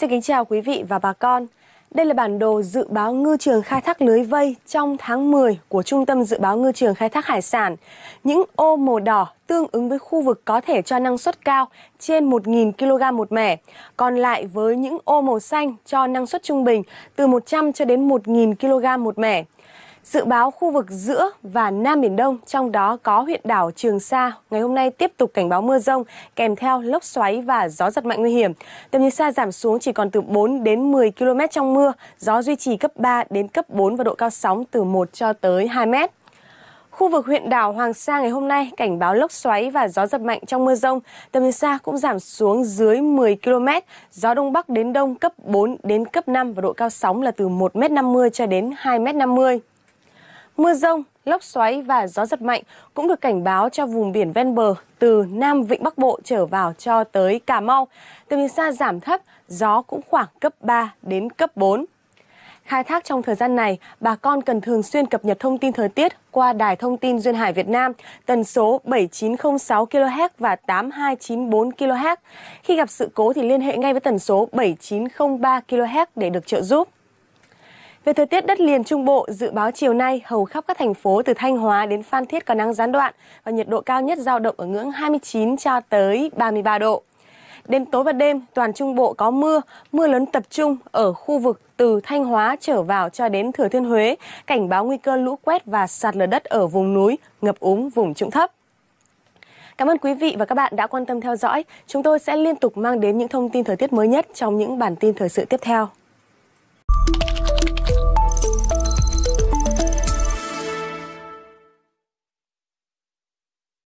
Xin kính chào quý vị và bà con. Đây là bản đồ dự báo ngư trường khai thác lưới vây trong tháng 10 của Trung tâm Dự báo Ngư trường Khai thác Hải sản. Những ô màu đỏ tương ứng với khu vực có thể cho năng suất cao trên 1.000 kg một mẻ, còn lại với những ô màu xanh cho năng suất trung bình từ 100 cho đến 1.000 kg một mẻ. Dự báo khu vực giữa và Nam Biển Đông, trong đó có huyện đảo Trường Sa, ngày hôm nay tiếp tục cảnh báo mưa rông kèm theo lốc xoáy và gió giật mạnh nguy hiểm. Tầm nhìn xa giảm xuống chỉ còn từ 4 đến 10 km trong mưa, gió duy trì cấp 3 đến cấp 4 và độ cao sóng từ 1 cho tới 2 mét. Khu vực huyện đảo Hoàng Sa ngày hôm nay cảnh báo lốc xoáy và gió giật mạnh trong mưa rông. Tầm nhìn xa cũng giảm xuống dưới 10 km, gió đông bắc đến đông cấp 4 đến cấp 5 và độ cao sóng là từ 1m50 cho đến 2m50. Mưa rông, lốc xoáy và gió giật mạnh cũng được cảnh báo cho vùng biển ven bờ từ Nam Vịnh Bắc Bộ trở vào cho tới Cà Mau. Tầm nhìn xa giảm thấp, gió cũng khoảng cấp 3 đến cấp 4. Khai thác trong thời gian này, bà con cần thường xuyên cập nhật thông tin thời tiết qua Đài Thông tin Duyên Hải Việt Nam, tần số 7906 kHz và 8294 kHz. Khi gặp sự cố thì liên hệ ngay với tần số 7903 kHz để được trợ giúp. Về thời tiết đất liền Trung Bộ, dự báo chiều nay hầu khắp các thành phố từ Thanh Hóa đến Phan Thiết có nắng gián đoạn và nhiệt độ cao nhất giao động ở ngưỡng 29 cho tới 33 độ. Đến tối và đêm, toàn Trung Bộ có mưa, mưa lớn tập trung ở khu vực từ Thanh Hóa trở vào cho đến Thừa Thiên Huế, cảnh báo nguy cơ lũ quét và sạt lở đất ở vùng núi, ngập úng vùng trũng thấp. Cảm ơn quý vị và các bạn đã quan tâm theo dõi. Chúng tôi sẽ liên tục mang đến những thông tin thời tiết mới nhất trong những bản tin thời sự tiếp theo.